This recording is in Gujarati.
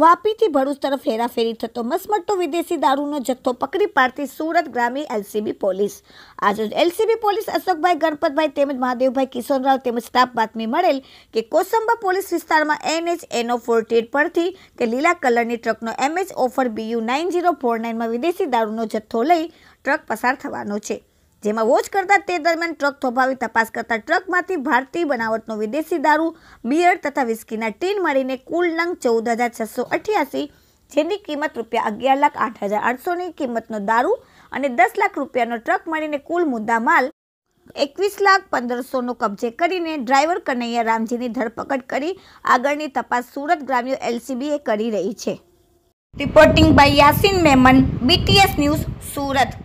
વાપીથી ભરૂચ તરફ હેરાફેરી થતો મસમટતો વિદેશી દારૂનો જથ્થો પકડી પાડતી સુરત ગ્રામી એલસીબી પોલીસ આજે એલસીબી પોલીસ અશોકભાઈ ગણપતભાઈ તેમજ મહાદેવભાઈ કિશોરરાવ તેમજ સ્ટાફ બાતમી મળેલ કે કોસંબા પોલીસ વિસ્તારમાં એનએચ એનો ફોર્ટી એટ પરથી કે લીલા કલરની ટ્રકનો એમએચ ઓફર બીયુ નાઇન જીરો ફોર નાઇનમાં વિદેશી દારૂનો જથ્થો લઈ ટ્રક પસાર થવાનો છે જેમાં વોચ કરતા તે દરમિયાન ટ્રક થોભાવી તપાસ કરતા ટ્રકમાંથી ભારતીય બનાવટનો વિદેશી દારૂ બિયર તથા વિસ્કીના ટીન મળીને કુલ નંગ ચૌદ હજાર છસો અઠ્યાસી જેની કિંમત રૂપિયા અગિયાર લાખ આઠ હજાર આઠસોની કિંમતનો દારૂ અને દસ લાખ રૂપિયાનો ટ્રક મળીને કુલ મુદ્દામાલ એકવીસ લાખ પંદરસોનો કબજે કરીને ડ્રાઈવર કનૈયા રામજીની ધરપકડ કરી આગળની તપાસ સુરત ગ્રામ્ય એલસીબીએ કરી રહી છે reporting by Yasin Memon BTS news Surat